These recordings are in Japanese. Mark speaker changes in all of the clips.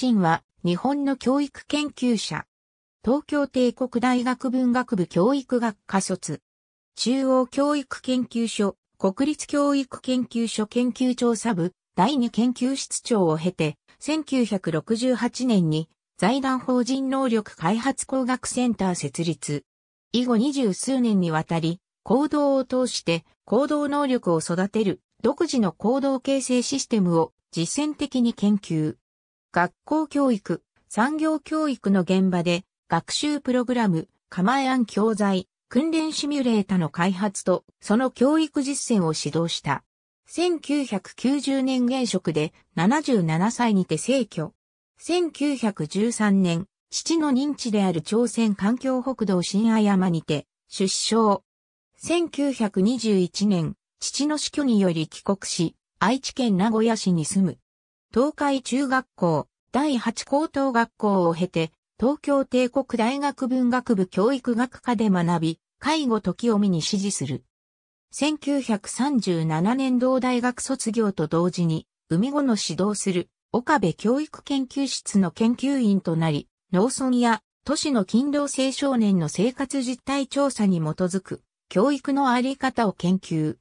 Speaker 1: 陳は、日本の教育研究者。東京帝国大学文学部教育学科卒。中央教育研究所、国立教育研究所研究調査部、第二研究室長を経て、1968年に財団法人能力開発工学センター設立。以後二十数年にわたり、行動を通して行動能力を育てる独自の行動形成システムを実践的に研究。学校教育、産業教育の現場で、学習プログラム、構え案教材、訓練シミュレータの開発と、その教育実践を指導した。1990年現職で77歳にて成居。1913年、父の認知である朝鮮環境北道新愛山にて出生。1921年、父の死去により帰国し、愛知県名古屋市に住む。東海中学校、第8高等学校を経て、東京帝国大学文学部教育学科で学び、介護時臣に支持する。1937年同大学卒業と同時に、海後の指導する岡部教育研究室の研究員となり、農村や都市の勤労青少年の生活実態調査に基づく教育のあり方を研究。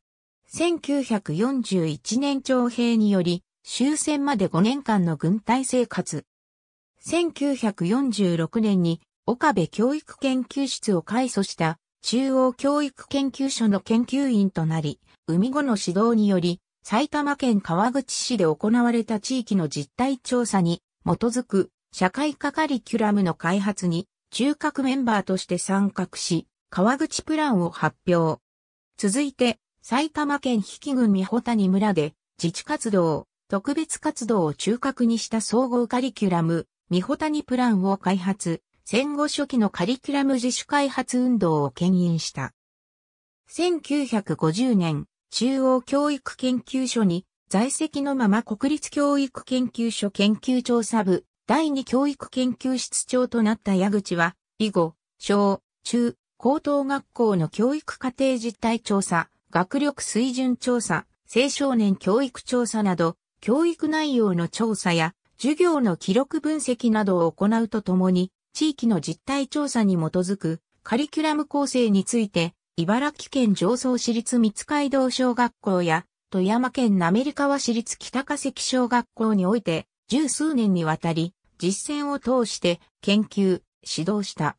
Speaker 1: 1941年徴兵により終戦まで5年間の軍隊生活。1946年に岡部教育研究室を開祖した中央教育研究所の研究員となり、海後の指導により、埼玉県川口市で行われた地域の実態調査に基づく社会科カリキュラムの開発に中核メンバーとして参画し、川口プランを発表。続いて、埼玉県比企郡三穂谷村で自治活動、特別活動を中核にした総合カリキュラム、三タ谷プランを開発、戦後初期のカリキュラム自主開発運動を牽引した。1950年、中央教育研究所に在籍のまま国立教育研究所研究調査部第二教育研究室長となった矢口は、以後、小、中、高等学校の教育課程実態調査、学力水準調査、青少年教育調査など、教育内容の調査や授業の記録分析などを行うとともに、地域の実態調査に基づくカリキュラム構成について、茨城県上層市立三街道小学校や富山県滑川市立北化石小学校において、十数年にわたり、実践を通して研究、指導した。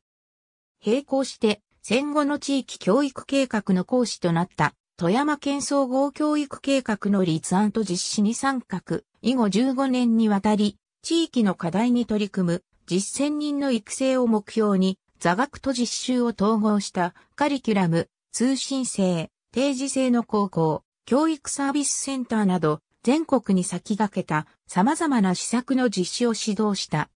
Speaker 1: 並行して、戦後の地域教育計画の講師となった富山県総合教育計画の立案と実施に参画、以後15年にわたり、地域の課題に取り組む、実践人の育成を目標に、座学と実習を統合したカリキュラム、通信制、定時制の高校、教育サービスセンターなど、全国に先駆けた様々な施策の実施を指導した。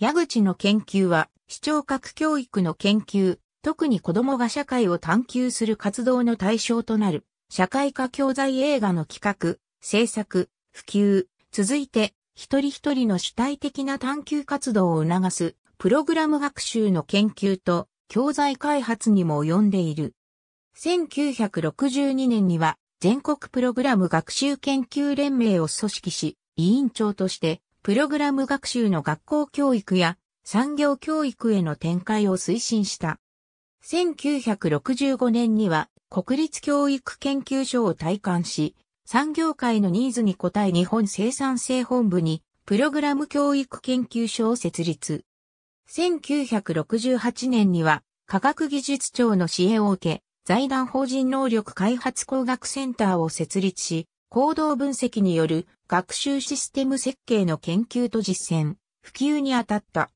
Speaker 1: 矢口の研究は、視聴覚教育の研究、特に子供が社会を探求する活動の対象となる、社会科教材映画の企画、制作、普及、続いて、一人一人の主体的な探求活動を促す、プログラム学習の研究と、教材開発にも及んでいる。1962年には、全国プログラム学習研究連盟を組織し、委員長として、プログラム学習の学校教育や産業教育への展開を推進した。1965年には国立教育研究所を退官し、産業界のニーズに応え日本生産性本部にプログラム教育研究所を設立。1968年には科学技術庁の支援を受け、財団法人能力開発工学センターを設立し、行動分析による学習システム設計の研究と実践、普及に当たった。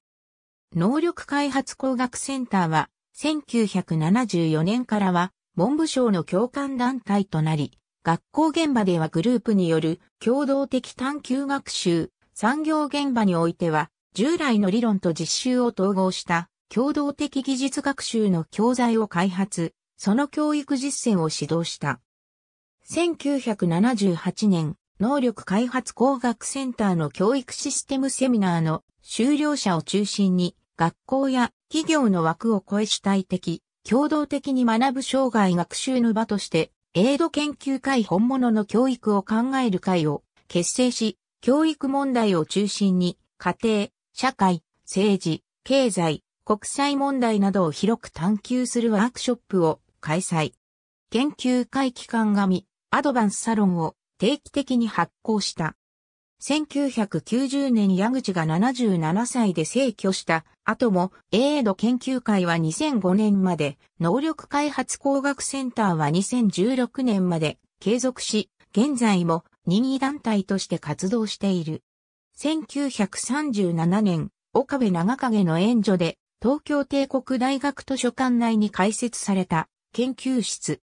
Speaker 1: 能力開発工学センターは1974年からは文部省の共感団体となり、学校現場ではグループによる共同的探究学習、産業現場においては従来の理論と実習を統合した共同的技術学習の教材を開発、その教育実践を指導した。1978年、能力開発工学センターの教育システムセミナーの修了者を中心に、学校や企業の枠を超え主体的、共同的に学ぶ障害学習の場として、エイド研究会本物の教育を考える会を結成し、教育問題を中心に、家庭、社会、政治、経済、国際問題などを広く探求するワークショップを開催。研究会機関紙、アドバンスサロンを定期的に発行した。1990年矢口が77歳で逝去した後も、エード研究会は2005年まで、能力開発工学センターは2016年まで継続し、現在も任意団体として活動している。1937年、岡部長影の援助で、東京帝国大学図書館内に開設された研究室。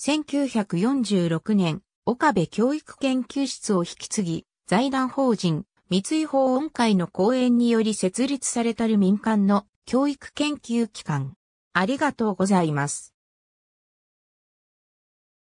Speaker 1: 1946年、岡部教育研究室を引き継ぎ、財団法人、三井法音会の講演により設立されたる民間の教育研究機関。ありがとうございます。